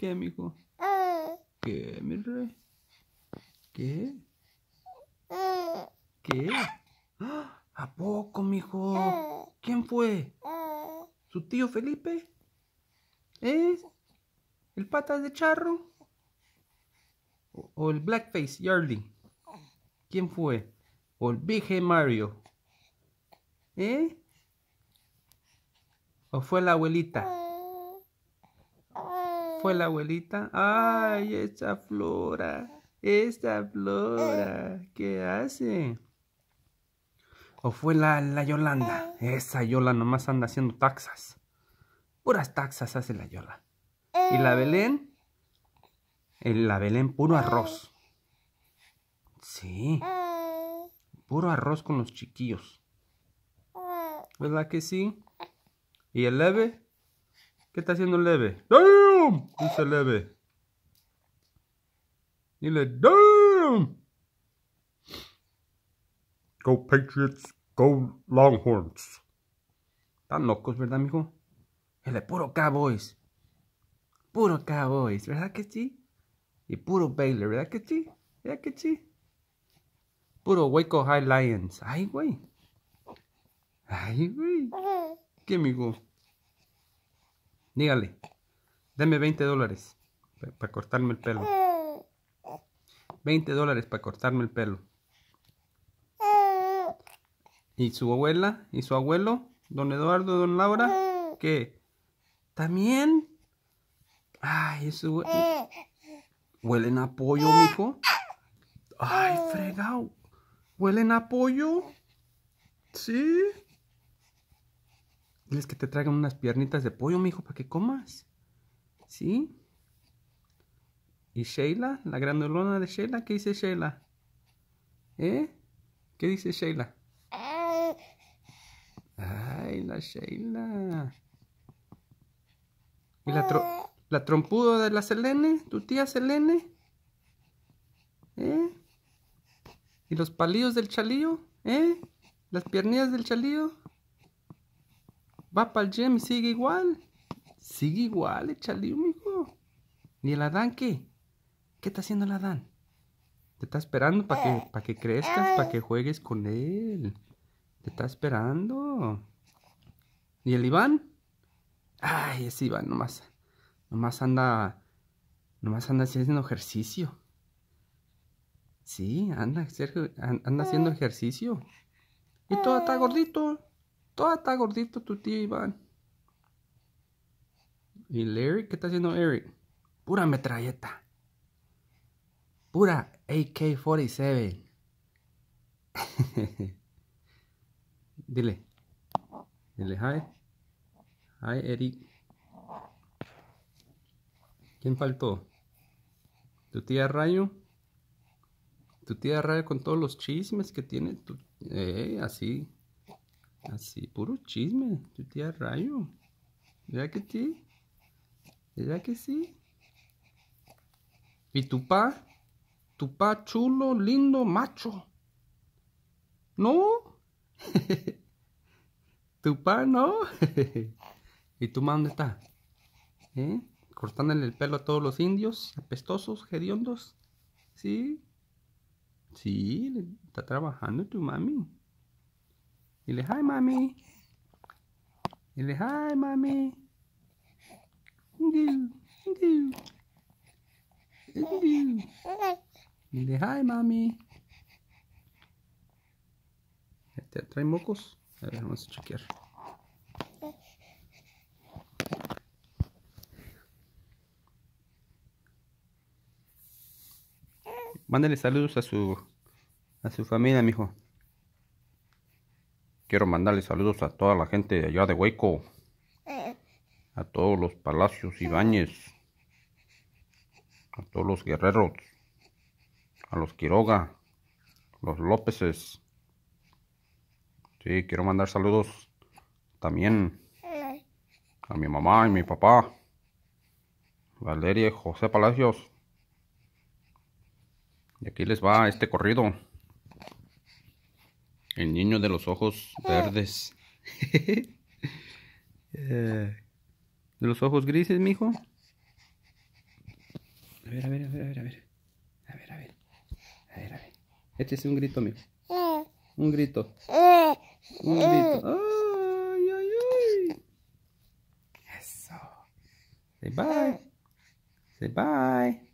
¿Qué, mijo? ¿Qué, mi rey? ¿Qué? ¿Qué? ¿A poco, mijo? ¿Quién fue? ¿Su tío Felipe? ¿Es? ¿Eh? ¿El pata de charro? ¿O el blackface Yardley? ¿Quién fue? ¿O el Big Mario? ¿Eh? ¿O fue la abuelita? fue la abuelita. ¡Ay, esta flora! ¡Esta flora! ¿Qué hace? ¿O fue la, la Yolanda? Esa Yola nomás anda haciendo taxas. Puras taxas hace la Yola. ¿Y la Belén? La Belén, puro arroz. Sí. Puro arroz con los chiquillos. ¿Verdad que sí? ¿Y el leve? ¿Qué está haciendo el leve? ¡Ay! ¡Damn! Dice Leve. Dile, ¡Damn! Go Patriots, go Longhorns. Están locos, ¿verdad, amigo? El de puro Cowboys. Puro Cowboys, ¿verdad que sí? Y puro Baylor, ¿verdad que sí? ¿Verdad que sí? Puro Waco High Lions. Ay, güey. Ay, güey. ¿Qué, amigo? Dígale. Deme 20 dólares para cortarme el pelo. 20 dólares para cortarme el pelo. ¿Y su abuela? ¿Y su abuelo? ¿Don Eduardo, don Laura? ¿Qué? ¿También? Ay, eso... ¿Huelen a pollo, mijo? Ay, fregado. ¿Huelen a pollo? ¿Sí? Diles que te traigan unas piernitas de pollo, mijo, para que comas. ¿Sí? ¿Y Sheila? ¿La granulona de Sheila? ¿Qué dice Sheila? ¿Eh? ¿Qué dice Sheila? Ay, la Sheila. ¿Y la, la trompudo de la Selene? ¿Tu tía Selene? ¿Eh? ¿Y los palillos del chalío? ¿Eh? ¿Las piernillas del chalío? ¿Va para el gym y sigue igual? Sigue igual, échale, hijo. ¿Y el Adán, ¿qué? ¿Qué está haciendo el Adán? Te está esperando para que, para que crezcas, para que juegues con él. Te está esperando. ¿Y el Iván? Ay, ese Iván nomás. Nomás anda. Nomás anda haciendo ejercicio. Sí, anda, anda haciendo ejercicio. Y todo está gordito. Todo está gordito tu tío Iván. ¿Y el Eric? ¿Qué está haciendo Eric? Pura metralleta. Pura AK-47. Dile. Dile hi. Hi, Eric. ¿Quién faltó? ¿Tu tía Rayo? ¿Tu tía Rayo con todos los chismes que tiene? Eh, así. Así, puro chisme. ¿Tu tía Rayo? ¿Ya que sí? ¿Verdad que sí? ¿Y tu pa? ¿Tu pa chulo, lindo, macho? ¿No? ¿Tu pa no? ¿Y tu mamá dónde está? ¿Eh? Cortándole el pelo a todos los indios, apestosos, hediondos. ¿Sí? Sí, está trabajando tu mami. Dile, hi, mami. Dile, hi, mami. Dile hi, mami. ¿Te trae mocos? A ver, vamos a chequear. Mándale saludos a su a su familia, mijo. Quiero mandarle saludos a toda la gente de allá de Hueco a todos los palacios y bañes. a todos los guerreros, a los Quiroga, los Lópezes. Sí, quiero mandar saludos también a mi mamá y mi papá, Valeria y José Palacios. Y aquí les va este corrido. El niño de los ojos verdes. Eh, ¿De los ojos grises, mijo? A ver, a ver, a ver, a ver, a ver. A ver, a ver. A ver, a ver. Échese un grito, mijo. Un grito. Un grito. ¡Ay, ay, ay! Eso. Say bye. Say bye.